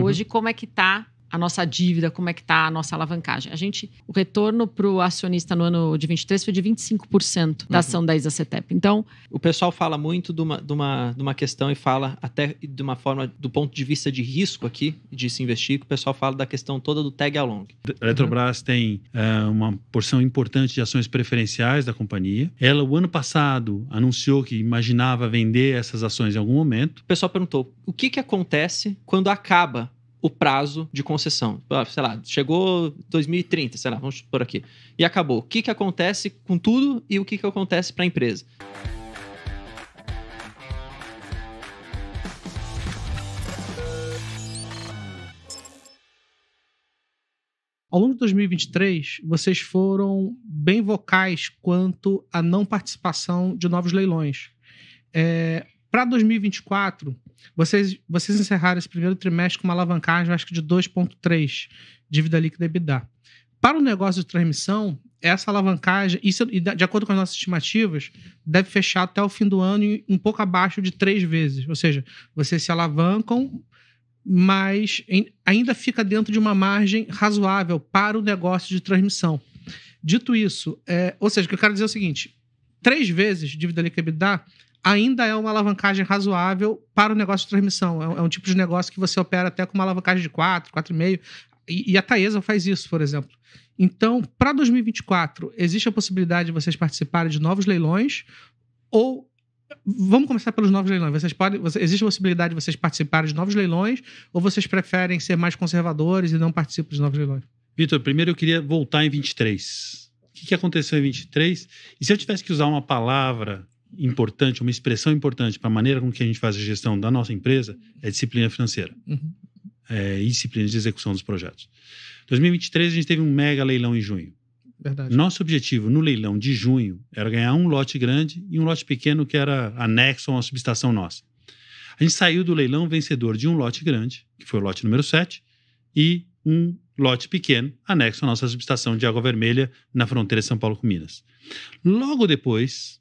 Uhum. Hoje, uhum. como é que está a nossa dívida, como é que está a nossa alavancagem. A gente, o retorno para o acionista no ano de 23 foi de 25% da uhum. ação da Isacetep. Então... O pessoal fala muito de uma, de, uma, de uma questão e fala até de uma forma, do ponto de vista de risco aqui, de se investir, que o pessoal fala da questão toda do tag along. A Eletrobras uhum. tem é, uma porção importante de ações preferenciais da companhia. Ela, o ano passado, anunciou que imaginava vender essas ações em algum momento. O pessoal perguntou, o que, que acontece quando acaba o prazo de concessão. Tipo, ah, sei lá, chegou 2030, sei lá, vamos por aqui. E acabou. O que, que acontece com tudo e o que, que acontece para a empresa? Ao longo de 2023, vocês foram bem vocais quanto à não participação de novos leilões. É, para 2024, vocês, vocês encerraram esse primeiro trimestre com uma alavancagem, acho que de 2,3, dívida líquida EBITDA. Para o negócio de transmissão, essa alavancagem, isso, de acordo com as nossas estimativas, deve fechar até o fim do ano um pouco abaixo de três vezes. Ou seja, vocês se alavancam, mas ainda fica dentro de uma margem razoável para o negócio de transmissão. Dito isso, é, ou seja, o que eu quero dizer é o seguinte: três vezes dívida líquida EBITDA ainda é uma alavancagem razoável para o negócio de transmissão. É, é um tipo de negócio que você opera até com uma alavancagem de 4, 4,5. E, e a Taesa faz isso, por exemplo. Então, para 2024, existe a possibilidade de vocês participarem de novos leilões ou Vamos começar pelos novos leilões. Vocês podem, vocês, existe a possibilidade de vocês participarem de novos leilões ou vocês preferem ser mais conservadores e não participam de novos leilões? Vitor, primeiro eu queria voltar em 23. O que, que aconteceu em 23? E se eu tivesse que usar uma palavra importante, uma expressão importante para a maneira com que a gente faz a gestão da nossa empresa é disciplina financeira uhum. é, e disciplina de execução dos projetos. 2023 a gente teve um mega leilão em junho. Verdade. Nosso objetivo no leilão de junho era ganhar um lote grande e um lote pequeno que era anexo a uma subestação nossa. A gente saiu do leilão vencedor de um lote grande, que foi o lote número 7, e um lote pequeno anexo à nossa subestação de Água Vermelha na fronteira São Paulo com Minas. Logo depois,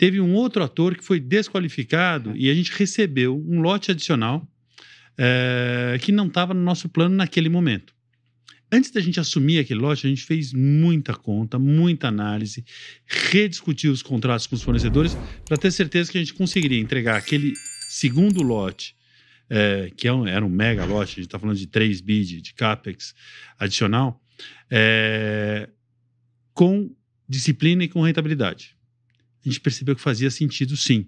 Teve um outro ator que foi desqualificado é. e a gente recebeu um lote adicional é, que não estava no nosso plano naquele momento. Antes da gente assumir aquele lote, a gente fez muita conta, muita análise, rediscutiu os contratos com os fornecedores para ter certeza que a gente conseguiria entregar aquele segundo lote, é, que é era um mega lote, a gente está falando de 3 bid de CAPEX adicional, é, com disciplina e com rentabilidade a gente percebeu que fazia sentido sim.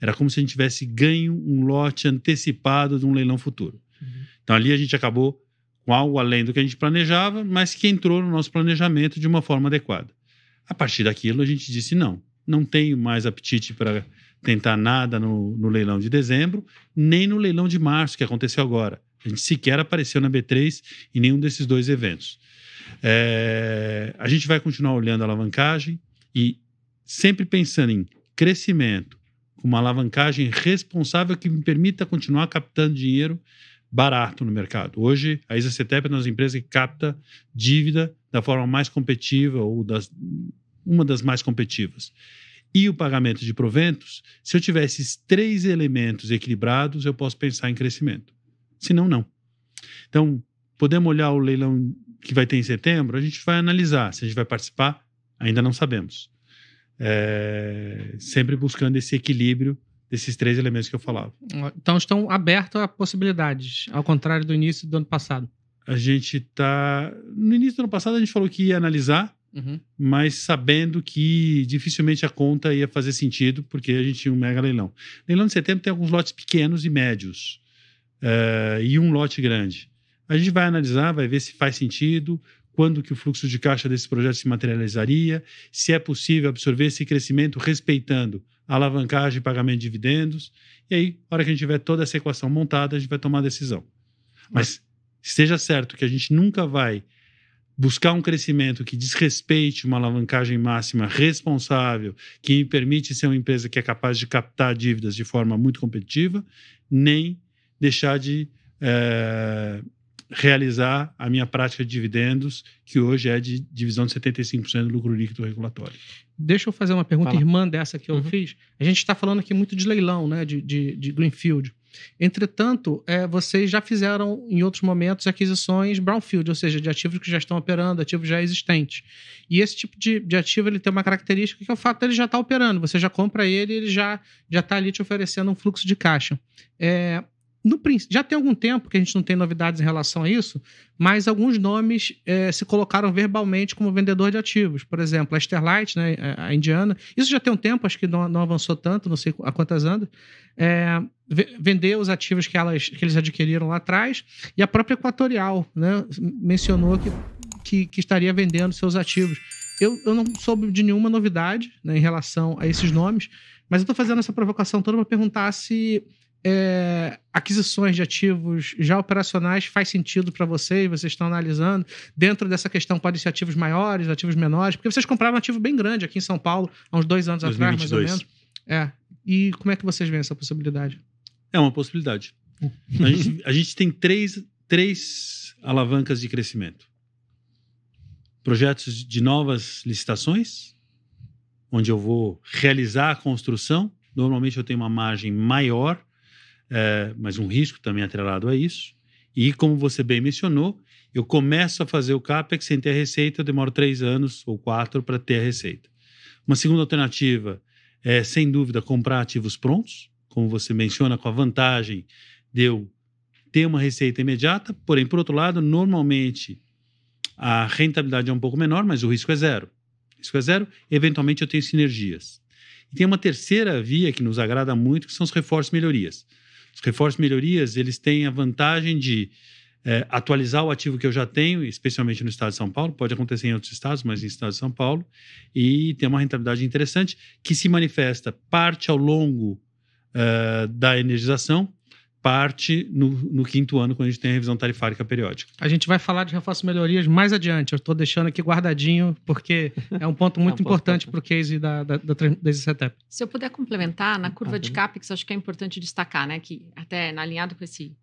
Era como se a gente tivesse ganho um lote antecipado de um leilão futuro. Uhum. Então ali a gente acabou com algo além do que a gente planejava, mas que entrou no nosso planejamento de uma forma adequada. A partir daquilo a gente disse não, não tenho mais apetite para tentar nada no, no, leilão de dezembro, nem no leilão de março que aconteceu agora. A gente sequer apareceu na B3 em nenhum desses dois eventos. É, a gente vai continuar olhando a alavancagem e sempre pensando em crescimento, com uma alavancagem responsável que me permita continuar captando dinheiro barato no mercado. Hoje, a ISACTEP é uma das empresas que capta dívida da forma mais competitiva ou das, uma das mais competitivas. E o pagamento de proventos, se eu tiver esses três elementos equilibrados, eu posso pensar em crescimento. Se não, não. Então, podemos olhar o leilão que vai ter em setembro, a gente vai analisar se a gente vai participar, ainda não sabemos é, sempre buscando esse equilíbrio desses três elementos que eu falava. Então estão abertos a possibilidades, ao contrário do início do ano passado. A gente está. No início do ano passado, a gente falou que ia analisar, uhum. mas sabendo que dificilmente a conta ia fazer sentido, porque a gente tinha um mega leilão. Leilão de setembro tem alguns lotes pequenos e médios, é, e um lote grande. A gente vai analisar, vai ver se faz sentido, quando que o fluxo de caixa desse projeto se materializaria, se é possível absorver esse crescimento respeitando a alavancagem e pagamento de dividendos. E aí, na hora que a gente tiver toda essa equação montada, a gente vai tomar a decisão. Mas esteja certo que a gente nunca vai buscar um crescimento que desrespeite uma alavancagem máxima responsável, que me permite ser uma empresa que é capaz de captar dívidas de forma muito competitiva, nem deixar de é, realizar a minha prática de dividendos, que hoje é de divisão de 75% do lucro líquido regulatório. Deixa eu fazer uma pergunta Fala. irmã dessa que eu uhum. fiz. A gente está falando aqui muito de leilão, né, de, de, de Greenfield. Entretanto, é, vocês já fizeram em outros momentos aquisições brownfield, ou seja, de ativos que já estão operando, ativos já existentes. E esse tipo de, de ativo ele tem uma característica que é o fato de ele já estar tá operando. Você já compra ele, ele já já está ali te oferecendo um fluxo de caixa. É, no, já tem algum tempo que a gente não tem novidades em relação a isso, mas alguns nomes é, se colocaram verbalmente como vendedor de ativos. Por exemplo, a Sterlite, né, eh, a indiana. Isso já tem um tempo, acho que não, não avançou tanto, não sei a quantas andas. É, vendeu os ativos que, elas, que eles adquiriram lá atrás. E a própria Equatorial né, mencionou que, que, que estaria vendendo seus ativos. Eu, eu não soube de nenhuma novidade né, em relação a esses nomes, mas eu estou fazendo essa provocação toda para perguntar se é, aquisições de ativos já operacionais faz sentido para vocês? Vocês estão analisando? Dentro dessa questão, podem ser ativos maiores, ativos menores? Porque vocês compraram um ativo bem grande aqui em São Paulo, há uns dois anos 2022. atrás, mais ou menos. É. E como é que vocês veem essa possibilidade? É uma possibilidade. a, gente, a gente, tem três, três alavancas de crescimento: projetos de novas licitações, onde eu vou realizar a construção. Normalmente eu tenho uma margem maior é, mas um risco também atrelado a isso. E como você bem mencionou, eu começo a fazer o CAPEX sem ter a receita, eu demoro três anos ou quatro para ter a receita. Uma segunda alternativa é, sem dúvida, comprar ativos prontos, como você menciona, com a vantagem de eu ter uma receita imediata, porém, por outro lado, normalmente a rentabilidade é um pouco menor, mas o risco é zero. O risco é zero, eventualmente eu tenho sinergias. E tem uma terceira via que nos agrada muito, que são os reforços e melhorias. Os reforços e melhorias, eles têm a vantagem de é, atualizar o ativo que eu já tenho, especialmente no estado de São Paulo, pode acontecer em outros estados, mas em estado de São Paulo, e tem uma rentabilidade interessante que se manifesta parte ao longo uh, da energização, parte no, no, quinto ano, quando a gente tem a revisão tarifária periódica. A gente vai falar de reforço e melhorias mais adiante. Eu estou deixando aqui guardadinho, porque é um ponto muito é um importante para o case da, da, da, da Se eu puder complementar, na curva de CAPEX, acho que é importante destacar, né, que até alinhado com esse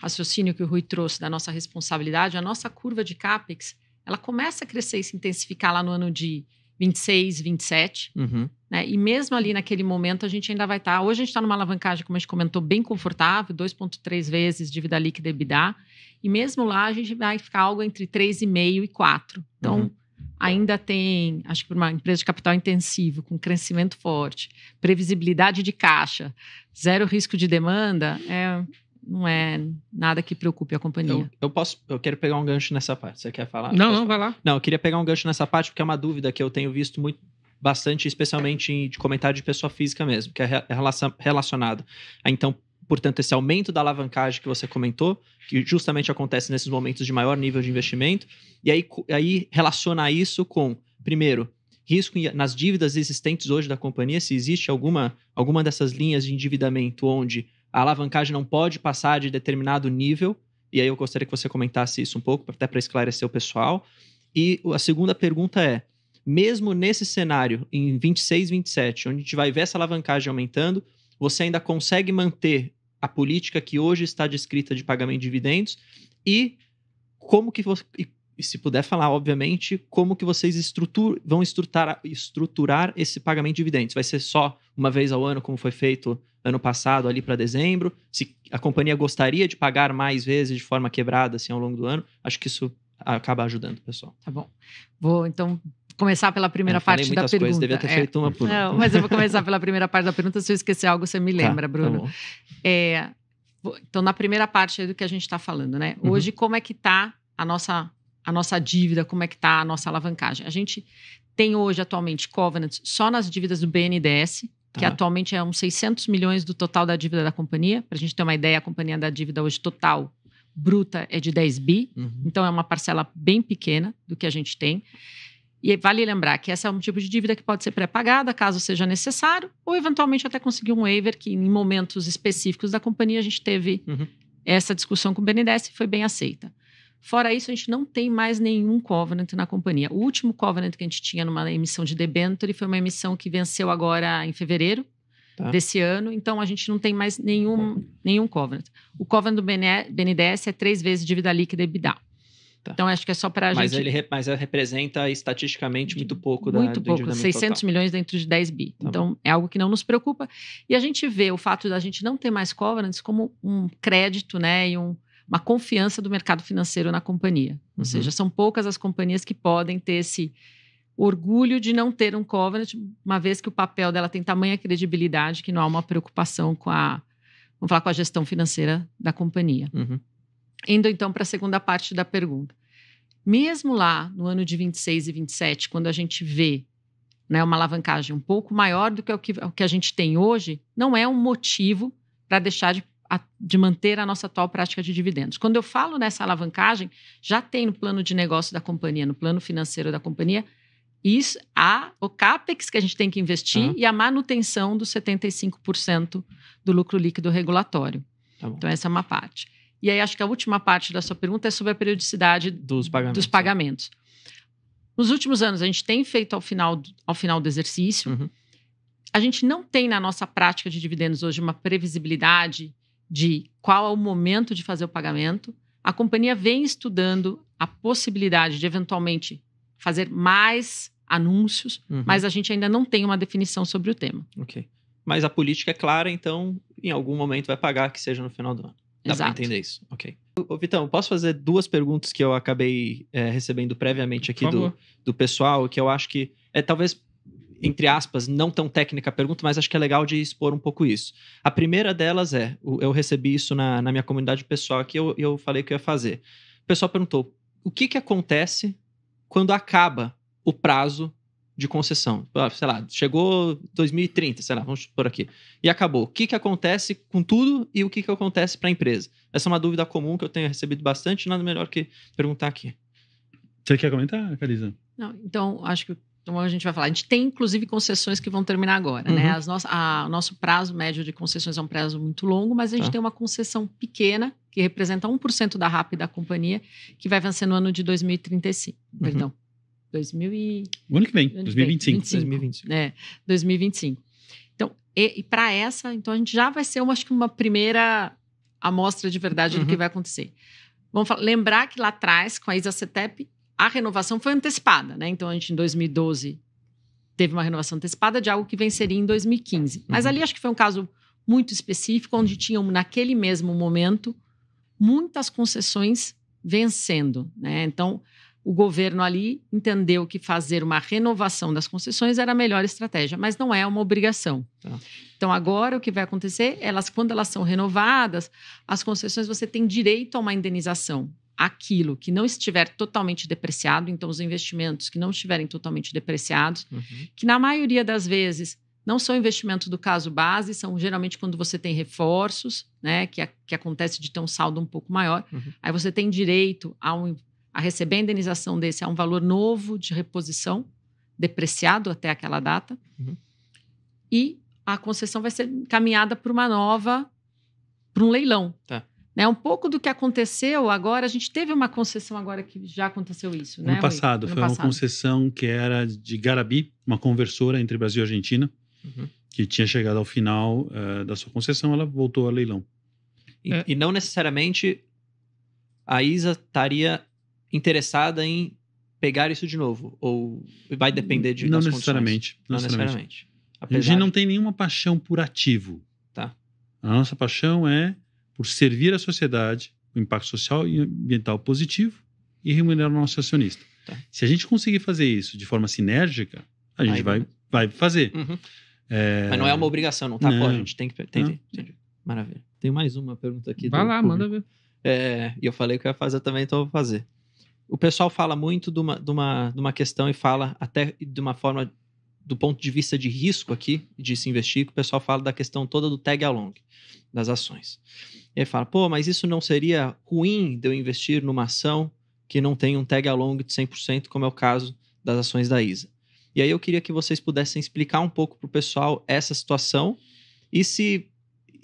raciocínio que o Rui trouxe da nossa responsabilidade, a nossa curva de CAPEX, ela começa a crescer e se intensificar lá no ano de 26, 27. Uhum. Né? E mesmo ali naquele momento, a gente ainda vai estar. Tá, hoje a gente está numa alavancagem, como a gente comentou, bem confortável, 2,3 vezes dívida líquida e EBITDA. E mesmo lá, a gente vai ficar algo entre 3,5 e 4. Então, uhum. ainda tem, acho que para uma empresa de capital intensivo, com crescimento forte, previsibilidade de caixa, zero risco de demanda, é, não é nada que preocupe a companhia. Eu, eu, posso, eu quero pegar um gancho nessa parte. Você quer falar? Não, não, vai lá. Não, eu queria pegar um gancho nessa parte porque é uma dúvida que eu tenho visto muito bastante, especialmente de comentário de pessoa física mesmo, que é, é relacionado a então portanto, esse aumento da alavancagem que você comentou, que justamente acontece nesses momentos de maior nível de investimento, e aí, aí relacionar isso com, primeiro, risco nas dívidas existentes hoje da companhia, se existe alguma, alguma dessas linhas de endividamento onde a alavancagem não pode passar de determinado nível, e aí eu gostaria que você comentasse isso um pouco, até para esclarecer o pessoal. E a segunda pergunta é: mesmo nesse cenário, em 26, 27, onde a gente vai ver essa alavancagem aumentando, você ainda consegue manter a política que hoje está descrita de pagamento de dividendos e como que você, e se puder falar, obviamente, como que vocês estrutur, vão estruturar, estruturar esse pagamento de dividendos. Vai ser só uma vez ao ano, como foi feito ano passado, ali para dezembro? Se a companhia gostaria de pagar mais vezes de forma quebrada, assim, ao longo do ano, acho que isso acaba ajudando o pessoal. Tá bom. Vou, então, começar pela primeira é, parte da pergunta. Coisas, devia ter é. feito uma por Não, mas eu vou começar pela primeira parte da pergunta. Se eu esquecer algo, você me tá, lembra, tá, Bruno. Tá é, então, na primeira parte do que a gente está falando, né? Uhum. Hoje, uhum. como é que está a nossa a nossa dívida, como é que está a nossa alavancagem. A gente tem hoje atualmente covenants só nas dívidas do BNDES, tá. que atualmente é uns 600 milhões do total da dívida da companhia. Para a gente ter uma ideia, a companhia da dívida hoje total bruta é de 10 bi, uhum. então é uma parcela bem pequena do que a gente tem. E é, vale lembrar que essa é um tipo de dívida que pode ser pré-pagada, caso seja necessário, ou eventualmente até conseguir um waiver, que em momentos específicos da companhia a gente teve uhum. essa discussão com o BNDES e foi bem aceita. Fora isso, a gente não tem mais nenhum covenant na companhia. O último covenant que a gente tinha numa emissão de debenture foi uma emissão que venceu agora em fevereiro tá. desse ano. Então, a gente não tem mais nenhum, tá. nenhum covenant. O covenant do BNDES é três vezes dívida líquida e EBITDA. Tá. Então, acho que é só para a gente... Ele, mas ele representa estatisticamente muito pouco da Muito pouco, 600 total. milhões dentro de 10 bi. Tá então, bom. é algo que não nos preocupa. E a gente vê o fato da gente não ter mais covenants como um crédito, né, e um uma confiança do mercado financeiro na companhia. Ou uhum. seja, são poucas as companhias que podem ter esse orgulho de não ter um covenant, uma vez que o papel dela tem tamanha credibilidade que não há uma preocupação com a, vamos falar, com a gestão financeira da companhia. Uhum. Indo então para a segunda parte da pergunta. Mesmo lá no ano de 26 e 27, quando a gente vê né, uma alavancagem um pouco maior do que o que, o que a gente tem hoje, não é um motivo para deixar de a, de manter a nossa atual prática de dividendos. Quando eu falo nessa alavancagem, já tem no plano de negócio da companhia, no plano financeiro da companhia, isso, a, o CAPEX que a gente tem que investir uhum. e a manutenção dos 75% do lucro líquido regulatório. Tá então, essa é uma parte. E aí, acho que a última parte da sua pergunta é sobre a periodicidade dos pagamentos. Dos pagamentos. Nos últimos anos, a gente tem feito ao final, ao final do exercício. Uhum. A gente não tem na nossa prática de dividendos hoje uma previsibilidade de qual é o momento de fazer o pagamento. A companhia vem estudando a possibilidade de eventualmente fazer mais anúncios, uhum. mas a gente ainda não tem uma definição sobre o tema. Ok. Mas a política é clara, então em algum momento vai pagar, que seja no final do ano. Dá Exato. entender isso. Ok. Ô, Vitão, posso fazer duas perguntas que eu acabei é, recebendo previamente aqui do, do pessoal, que eu acho que é talvez entre aspas, não tão técnica a pergunta, mas acho que é legal de expor um pouco isso. A primeira delas é: eu recebi isso na, na minha comunidade pessoal aqui, eu, eu falei que eu ia fazer. O pessoal perguntou: o que, que acontece quando acaba o prazo de concessão? Ah, sei lá, chegou 2030, sei lá, vamos por aqui. E acabou. O que, que acontece com tudo e o que, que acontece para a empresa? Essa é uma dúvida comum que eu tenho recebido bastante, nada melhor que perguntar aqui. Você quer comentar, Carisa? Não, então, acho que então a gente vai falar, a gente tem inclusive concessões que vão terminar agora, né? uhum. né? As no... a, o nosso prazo médio de concessões é um prazo muito longo, mas a gente tá. tem uma concessão pequena, que representa 1% da RAP da companhia, que vai vencer no ano de 2035. Uhum. Perdão. 2000 e... O ano que vem, ano 2025. 2025. É, 2025. Então, e, e para essa, então a gente já vai ser uma, acho que uma primeira amostra de verdade uhum. do que uhum. vai acontecer. Vamos lembrar que lá atrás, com a ISA a renovação foi antecipada, né? Então a gente em 2012 teve uma renovação antecipada de algo que venceria em 2015. Mas uhum. ali acho que foi um caso muito específico, onde tinham naquele mesmo momento muitas concessões vencendo, né? Então o governo ali entendeu que fazer uma renovação das concessões era a melhor estratégia, mas não é uma obrigação. Tá. Então, agora o que vai acontecer? Elas, quando elas são renovadas, as concessões você tem direito a uma indenização aquilo que não estiver totalmente depreciado, então os investimentos que não estiverem totalmente depreciados, uhum. que na maioria das vezes não são investimentos do caso base, são geralmente quando você tem reforços, né, que, a, que acontece de ter um saldo um pouco maior, uhum. aí você tem direito a, um, a receber a indenização desse a um valor novo de reposição, depreciado até aquela data, uhum. e a concessão vai ser encaminhada para uma nova, para um leilão. Tá. Né? Um pouco do que aconteceu agora, a gente teve uma concessão agora que já aconteceu isso, né? No passado, foi passado. uma concessão que era de Garabi, uma conversora entre Brasil e Argentina, uhum. que tinha chegado ao final uh, da sua concessão, ela voltou a leilão. E, é. e não necessariamente a ISA estaria interessada em pegar isso de novo? Ou vai depender de. Não, necessariamente, não necessariamente. necessariamente. A gente não tem nenhuma paixão por ativo. Tá. A nossa paixão é por servir a sociedade, o impacto social e ambiental positivo e remunerar o nosso acionista. Tá. Se a gente conseguir fazer isso de forma sinérgica, a gente vai, vai fazer. Uhum. É... Mas não é uma obrigação, não tá? Não. Pô, a gente tem que. Entendi, entendi. Maravilha. Tem mais uma pergunta aqui. Vai lá, público. manda ver. É, e é, eu falei que eu ia fazer também, então eu vou fazer. O pessoal fala muito de uma, de uma, de uma questão e fala até de uma forma do ponto de vista de risco aqui, de se investir, que o pessoal fala da questão toda do tag along, das ações. E aí fala, pô, mas isso não seria ruim de eu investir numa ação que não tem um tag along de 100%, como é o caso das ações da ISA. E aí eu queria que vocês pudessem explicar um pouco para o pessoal essa situação e se,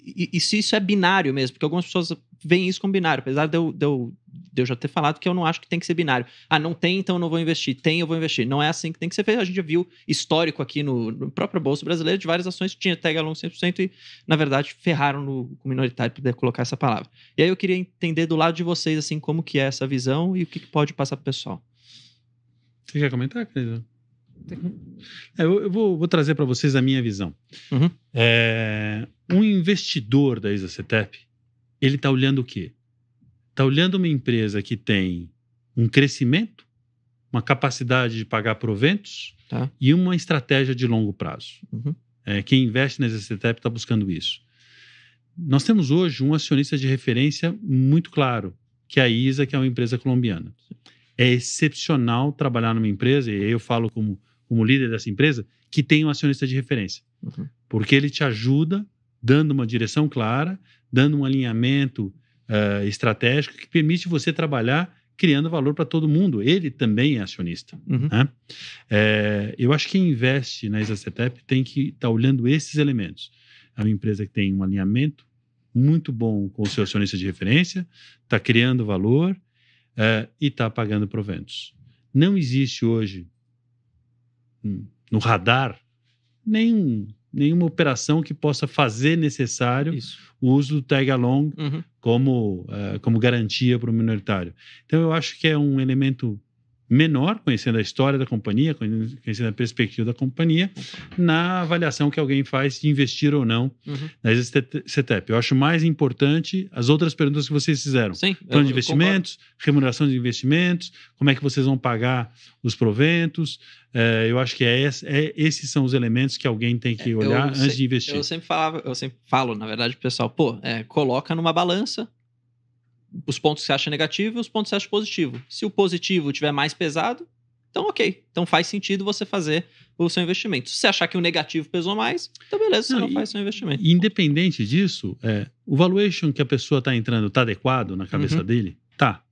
e, e, se isso é binário mesmo, porque algumas pessoas veem isso como binário, apesar de eu, de eu de eu já ter falado que eu não acho que tem que ser binário. Ah, não tem, então eu não vou investir. Tem, eu vou investir. Não é assim que tem que ser feito. A gente já viu histórico aqui no, no próprio Bolsa brasileiro de várias ações que tinha tag along 100% e, na verdade, ferraram no, com minoritário para poder colocar essa palavra. E aí eu queria entender do lado de vocês, assim, como que é essa visão e o que, que pode passar para o pessoal. Você quer comentar, querido? É, eu, eu vou, vou trazer para vocês a minha visão. Uhum. É, um investidor da CETEP, ele está olhando o quê? está olhando uma empresa que tem um crescimento, uma capacidade de pagar proventos tá. e uma estratégia de longo prazo. Uhum. É, quem investe na ZCTEP está buscando isso. Nós temos hoje um acionista de referência muito claro, que é a ISA, que é uma empresa colombiana. É excepcional trabalhar numa empresa, e eu falo como, como líder dessa empresa, que tem um acionista de referência. Uhum. Porque ele te ajuda dando uma direção clara, dando um alinhamento uh, eh, estratégico que permite você trabalhar criando valor para todo mundo. Ele também é acionista. Uhum. Né? É, eu acho que quem investe na Exacetep tem que estar tá olhando esses elementos. É uma empresa que tem um alinhamento muito bom com o seu acionista de referência, está criando valor uh, e está pagando proventos. Não existe hoje hum, no radar nenhum nenhuma operação que possa fazer necessário Isso. o uso do tag along uhum como, eh, como garantia para o minoritário. Então, eu acho que é um elemento menor, conhecendo a história da companhia, conhecendo a perspectiva da companhia, na avaliação que alguém faz de investir ou não uhum. na CETEP. Eu acho mais importante as outras perguntas que vocês fizeram. Sim, Plano de investimentos, remuneração de investimentos, como é que vocês vão pagar os proventos. É, eu acho que é, é, esses são os elementos que alguém tem que é, olhar antes sei, de investir. Eu sempre falava, eu sempre falo, na verdade, pessoal, pô, é, coloca numa balança os pontos que você acha negativo e os pontos que você acha positivo. Se o positivo tiver mais pesado, então ok. Então faz sentido você fazer o seu investimento. Se você achar que o negativo pesou mais, então beleza, você não, não faz seu investimento. Independente disso, é, o valuation que a pessoa está entrando está adequado na cabeça uhum. dele? Tá.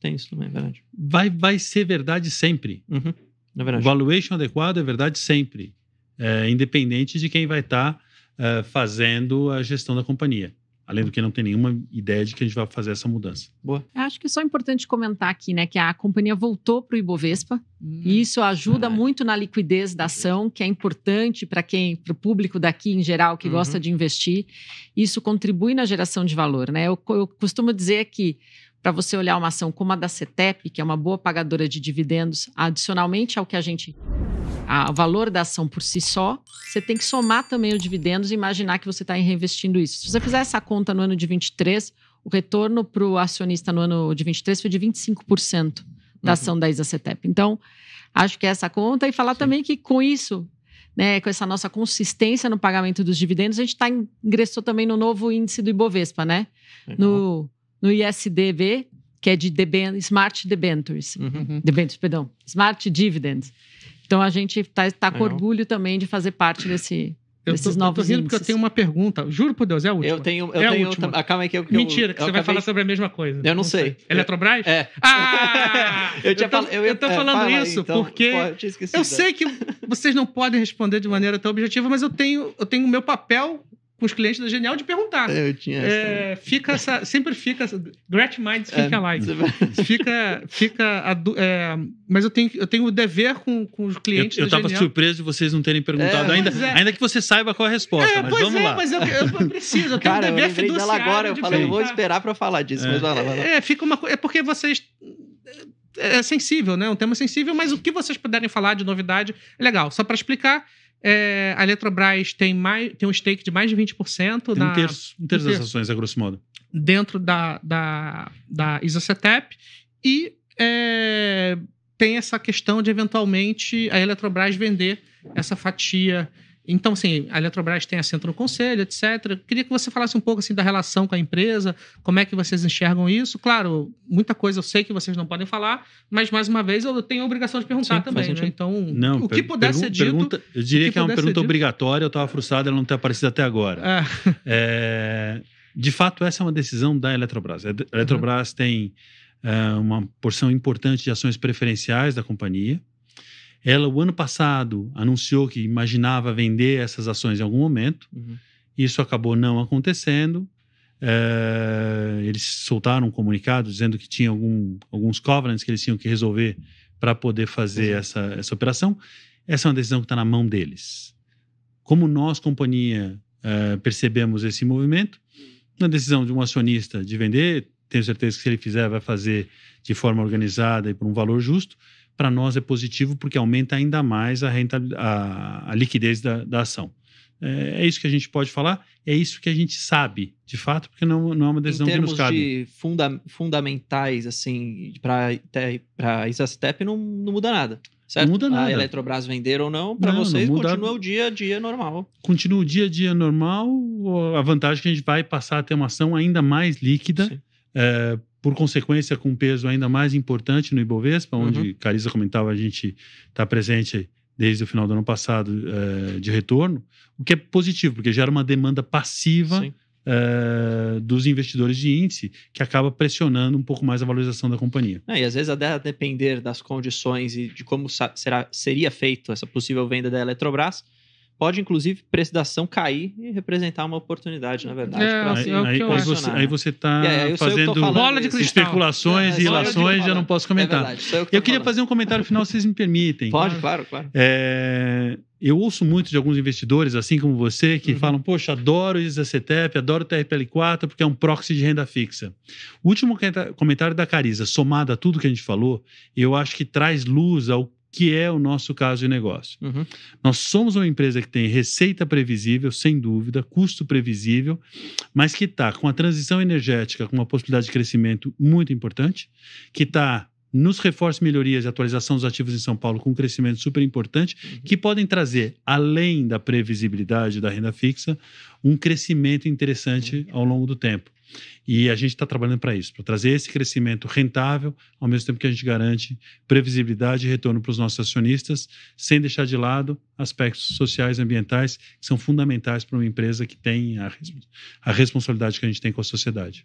Tem isso também, é verdade. Vai, vai ser verdade sempre. Uhum. É verdade. O valuation adequado é verdade sempre. É, independente de quem vai estar tá, é, fazendo a gestão da companhia além do que não tem nenhuma ideia de que a gente vai fazer essa mudança. Boa. Eu acho que é só importante comentar aqui, né, que a companhia voltou para o Ibovespa, hum. e isso ajuda ah, é. muito na liquidez da ação, que é importante para quem, para o público daqui em geral que uhum. gosta de investir. Isso contribui na geração de valor, né? Eu, eu costumo dizer que para você olhar uma ação como a da CETEP, que é uma boa pagadora de dividendos, adicionalmente ao que a gente a, o valor da ação por si só, você tem que somar também os dividendos e imaginar que você está reinvestindo isso. Se você fizer essa conta no ano de 23, o retorno para o acionista no ano de 23 foi de 25% da uhum. ação da Isacetep. Então, acho que é essa conta e falar Sim. também que com isso né, com essa nossa consistência no pagamento dos dividendos, a gente tá, ingressou também no novo índice do Ibovespa, né? No, no ISDB, que é de deben, Smart Debentures. Uhum. Debentures, perdão. Smart Dividends. Então a gente está tá com é. orgulho também de fazer parte desse, eu tô, eu tô, rindo porque eu tenho uma pergunta. Juro por Deus, é a última. Eu tenho, eu é tenho a última. Ah, calma aí que eu, que Mentira, que você vai falar sobre a mesma coisa. Eu não, não sei. sei. Eletrobras? É, é. Ah! eu, tinha tô, eu tô é, falando isso então, porque eu sei que vocês não podem responder de maneira tão objetiva, mas eu tenho, eu tenho o meu papel com os clientes da é Genial de perguntar. Eu tinha é, essa... fica essa, sempre fica great minds fica é, Fica fica é, mas eu tenho eu tenho o dever com, com os clientes eu, estava é tava surpreso de vocês não terem perguntado é, ainda, ainda que você saiba qual a resposta, mas vamos lá. mas eu, eu preciso, eu tenho Cara, um dever eu fiduciário. Dela agora, eu de falei, eu vou esperar para falar disso, mas vai lá, vai lá. É, fica uma é porque vocês é sensível, né? Um tema sensível, mas o que vocês puderem falar de novidade é legal. Só para explicar, é, a Eletrobras tem, mais, tem um stake de mais de 20%. Tem na, um terço, um terço das ações, a é grosso modo. Dentro da, da, da Isocetep. E é, tem essa questão de, eventualmente, a Eletrobras vender essa fatia então, assim, a Eletrobras tem assento no conselho, etc. queria que você falasse um pouco assim da relação com a empresa, como é que vocês enxergam isso. Claro, muita coisa eu sei que vocês não podem falar, mas mais uma vez eu tenho a obrigação de perguntar Sim, também. Né? Então, não, o que puder ser dito. Pergunta, eu diria que, que é uma pergunta obrigatória, eu estava frustrado ela não ter aparecido até agora. É. É, de fato, essa é uma decisão da Eletrobras. A Eletrobras uhum. tem é, uma porção importante de ações preferenciais da companhia. Ela, o ano passado, anunciou que imaginava vender essas ações em algum momento. Uhum. Isso acabou não acontecendo. É, eles soltaram um comunicado dizendo que tinha algum, alguns covenants que eles tinham que resolver para poder fazer uhum. essa, essa operação. Essa é uma decisão que está na mão deles. Como nós, companhia, é, percebemos esse movimento, na decisão de um acionista de vender, tenho certeza que se ele fizer, vai fazer de forma organizada e por um valor justo para nós é positivo porque aumenta ainda mais a, renta, a, a liquidez da, da ação. É, é, isso que a gente pode falar, é isso que a gente sabe, de fato, porque não, não é uma decisão em termos que nos cabe. de funda fundamentais, assim, para a Isastep não, não muda nada. Certo? Não muda nada. A Eletrobras vender ou não, para vocês não continua o dia a dia normal. Continua o dia a dia normal, a vantagem é que a gente vai passar a ter uma ação ainda mais líquida, é, por consequência, com um peso ainda mais importante no Ibovespa, uhum. onde uhum. Carissa comentava, a gente está presente desde o final do ano passado é, de retorno, o que é positivo, porque gera uma demanda passiva é, dos investidores de índice, que acaba pressionando um pouco mais a valorização da companhia. É, e às vezes, a depender das condições e de como será, seria feito essa possível venda da Eletrobras, pode, inclusive, precificação cair e representar uma oportunidade, na verdade. É, assim, é aí, aí, você, tá aí você está é, fazendo bola de especulações é, e relações, é, eu, eu não posso comentar. Verdade, eu, eu queria falando. fazer um comentário final, se vocês me permitem. Pode, claro, claro. eu ouço muito de alguns investidores, assim como você, que uhum. falam, poxa, adoro o ISACETEP, adoro o TRPL4, porque é um proxy de renda fixa. O último comentário da Cariza, somado a tudo que a gente falou, eu acho que traz luz ao que é o nosso caso de negócio. Uhum. Nós somos uma empresa que tem receita previsível, sem dúvida, custo previsível, mas que está com a transição energética, com uma possibilidade de crescimento muito importante, que está nos reforços, melhorias e atualização dos ativos em São Paulo, com um crescimento super importante, uhum. que podem trazer, além da previsibilidade da renda fixa, um crescimento interessante uhum. ao longo do tempo. E a gente está trabalhando para isso, para trazer esse crescimento rentável, ao mesmo tempo que a gente garante previsibilidade e retorno para os nossos acionistas, sem deixar de lado aspectos sociais e ambientais que são fundamentais para uma empresa que tem a, a responsabilidade que a gente tem com a sociedade.